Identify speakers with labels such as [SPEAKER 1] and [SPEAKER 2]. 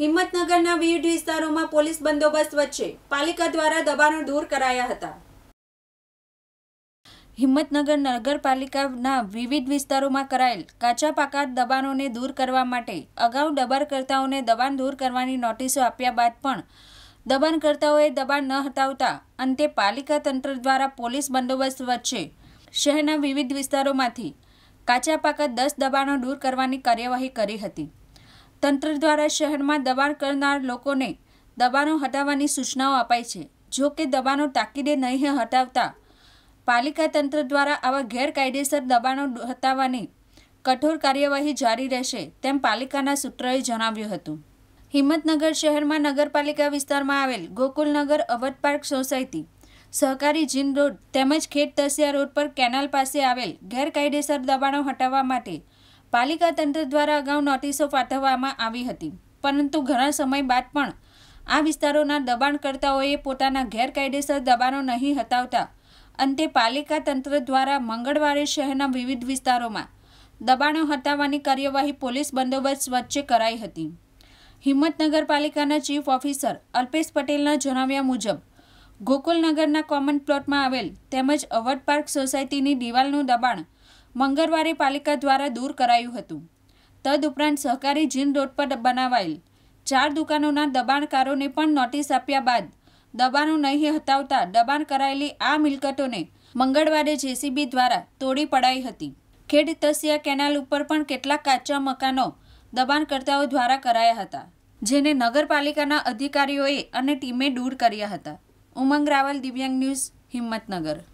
[SPEAKER 1] હિંમતનગરના વિવિધ વિસ્તારોમાં પોલીસ બંદોબસ્ત વચ્ચે પાલિકા દ્વારા દબાણો દૂર કરાયા હતા હિંમતનગર નગરપાલિકાના વિવિધ વિસ્તારોમાં કરાયેલ કાચા પાકા દબાણોને દૂર કરવા માટે અગાઉ દબાણકર્તાઓને દબાણ દૂર કરવાની નોટિસો આપ્યા બાદ પણ દબાણકર્તાઓએ દબાણ ન હટાવતા અંતે પાલિકા તંત્ર દ્વારા પોલીસ બંદોબસ્ત વચ્ચે શહેરના વિવિધ વિસ્તારોમાંથી કાચા પાકા દસ દબાણો દૂર કરવાની કાર્યવાહી કરી હતી તંત્ર દ્વારા શહેરમાં દબાણ કરનાર લોકોને દબાણો હટાવવાની સૂચનાઓ અપાઈ છે જો કે દબાણો તાકીદે નહીં હટાવતા પાલિકા તંત્ર દ્વારા આવા ગેરકાયદેસર દબાણો હટાવવાની કઠોર કાર્યવાહી જારી રહેશે તેમ પાલિકાના સૂત્રોએ જણાવ્યું હતું હિંમતનગર શહેરમાં નગરપાલિકા વિસ્તારમાં આવેલ ગોકુલનગર અવધ પાર્ક સોસાયટી સહકારી જીન રોડ તેમજ ખેત તસિયા રોડ પર કેનાલ પાસે આવેલ ગેરકાયદેસર દબાણો હટાવવા માટે પાલિકા તંત્ર દ્વારા અગાઉ નોટિસો પાઠવવામાં આવી હતી પરંતુ ઘણા સમય બાદ પણ આ વિસ્તારોના દબાણકર્તાઓએ પોતાના ગેરકાયદેસર દબાણો નહીં હટાવતા અંતે પાલિકા તંત્ર દ્વારા મંગળવારે શહેરના વિવિધ વિસ્તારોમાં દબાણો હટાવવાની કાર્યવાહી પોલીસ બંદોબસ્ત વચ્ચે કરાઈ હતી હિંમતનગર પાલિકાના ચીફ ઓફિસર અલ્પેશ પટેલના જણાવ્યા મુજબ ગોકુલનગરના કોમન પ્લોટમાં આવેલ તેમજ અવધ પાર્ક સોસાયટીની દિવાલનું દબાણ મંગળવારે પાલિકા દ્વારા દૂર કરાયું હતું તદઉપરાંત સહકારી જીન રોડ પર બનાવાયેલ ચાર દુકાનોના દબાણકારોને પણ નોટિસ આપ્યા બાદ દબાણો નહીં હટાવતા દબાણ કરાયેલી આ મિલકતોને મંગળવારે જેસીબી દ્વારા તોડી પડાઈ હતી ખેડ તસિયા કેનાલ ઉપર પણ કેટલાક કાચા મકાનો દબાણકર્તાઓ દ્વારા કરાયા હતા જેને નગરપાલિકાના અધિકારીઓએ અને ટીમે દૂર કર્યા હતા ઉમંગ રાવલ દિવ્યાંગ ન્યૂઝ હિંમતનગર